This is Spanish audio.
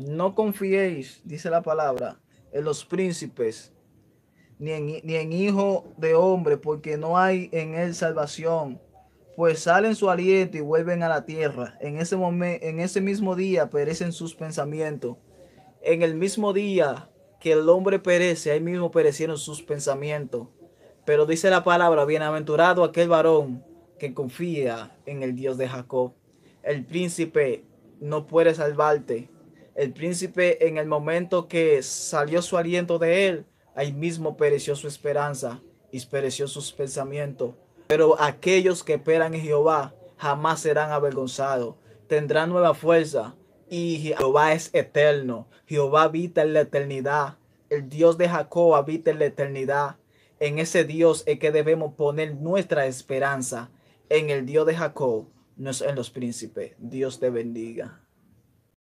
No confiéis, dice la palabra, en los príncipes, ni en, hijo de hombre, porque no hay en él salvación. Pues salen su aliento y vuelven a la tierra. En ese, en ese mismo día perecen sus pensamientos. En el mismo día que el hombre perece, ahí mismo perecieron sus pensamientos. Pero dice la palabra, bienaventurado aquel varón que confía en el Dios de Jacob. El príncipe no puede salvarte, el príncipe en el momento que salió su aliento de él, ahí mismo pereció su esperanza y pereció sus pensamientos. Pero aquellos que esperan en Jehová jamás serán avergonzados, tendrán nueva fuerza y Jehová es eterno. Jehová habita en la eternidad. El Dios de Jacob habita en la eternidad. En ese Dios es que debemos poner nuestra esperanza. En el Dios de Jacob, no es en los príncipes. Dios te bendiga.